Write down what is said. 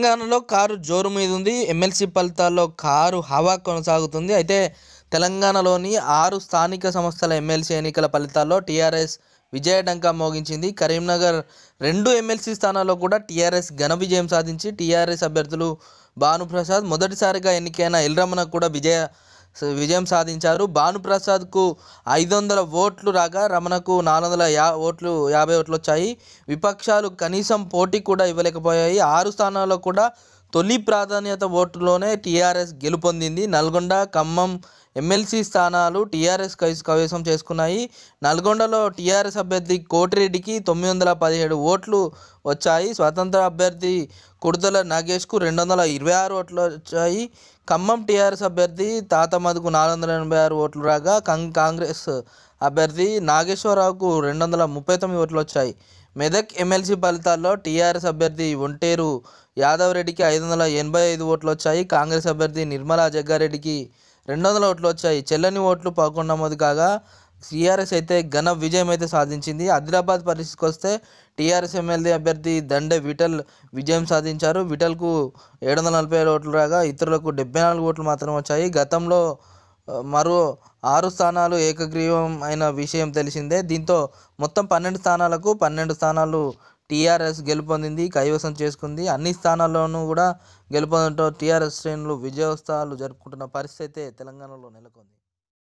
తెలంగాణలో కారు జోరు మీద ఉంది ఎమ్మెల్సీ ఫలితాల్లో కారు హవా కొనసాగుతుంది అయితే తెలంగాణలోని ఆరు స్థానిక సంస్థల ఎమ్మెల్సీ ఎన్నికల ఫలితాల్లో టీఆర్ఎస్ విజయడంకా మోగించింది కరీంనగర్ రెండు ఎమ్మెల్సీ స్థానాల్లో కూడా టీఆర్ఎస్ ఘన విజయం సాధించి టీఆర్ఎస్ అభ్యర్థులు భానుప్రసాద్ మొదటిసారిగా ఎన్నికైన ఇల్రమణ కూడా విజయ విజయం సాధించారు భానుప్రసాద్కు ఐదు వందల ఓట్లు రాగా రమణకు నాలుగు వందల యా ఓట్లు యాభై ఓట్లు వచ్చాయి విపక్షాలు కనీసం పోటీ కూడా ఇవ్వలేకపోయాయి ఆరు స్థానాల్లో కూడా తొలి ప్రాధాన్యత ఓటులోనే టీఆర్ఎస్ గెలుపొందింది నల్గొండ ఖమ్మం ఎమ్మెల్సీ స్థానాలు టీఆర్ఎస్ కవేశం చేసుకున్నాయి నల్గొండలో టీఆర్ఎస్ అభ్యర్థి కోటిరెడ్డికి తొమ్మిది వందల పదిహేడు ఓట్లు వచ్చాయి స్వతంత్ర అభ్యర్థి కుడుదల నాగేష్కు రెండు వందల ఇరవై ఆరు ఓట్లు వచ్చాయి ఖమ్మం టీఆర్ఎస్ అభ్యర్థి తాతమదుకు నాలుగు వందల ఎనభై ఆరు ఓట్లు రాగా కాంగ్రెస్ అభ్యర్థి నాగేశ్వరరావుకు రెండు వందల ముప్పై తొమ్మిది ఓట్లు వచ్చాయి మెదక్ ఎమ్మెల్సీ ఫలితాల్లో టీఆర్ఎస్ అభ్యర్థి ఒంటేరు యాదవ్ రెడ్డికి ఐదు వందల ఎనభై ఐదు ఓట్లు వచ్చాయి కాంగ్రెస్ అభ్యర్థి నిర్మలా జగ్గారెడ్డికి రెండు వందల ఓట్లు వచ్చాయి చెల్లని ఓట్లు పదకొండు నమోదు కాగా టీఆర్ఎస్ అయితే ఘన విజయం అయితే సాధించింది ఆదిలాబాద్ పరిస్థితికి వస్తే టీఆర్ఎస్ ఎమ్మెల్యే అభ్యర్థి దండే విఠల్ విజయం సాధించారు విఠల్కు ఏడు వందల నలభై ఏడు ఓట్లు రాగా ఇతరులకు డెబ్బై నాలుగు ఓట్లు మాత్రమే వచ్చాయి గతంలో మరో ఆరు స్థానాలు ఏకగ్రీవం అయిన విషయం తెలిసిందే దీంతో మొత్తం పన్నెండు స్థానాలకు పన్నెండు స్థానాలు టీఆర్ఎస్ గెలుపొందింది కైవసం చేసుకుంది అన్ని స్థానాల్లోనూ కూడా గెలుపొందడంతో టీఆర్ఎస్ శ్రేణులు విజయోత్సవాలు జరుపుకుంటున్న పరిస్థితి అయితే తెలంగాణలో నెలకొంది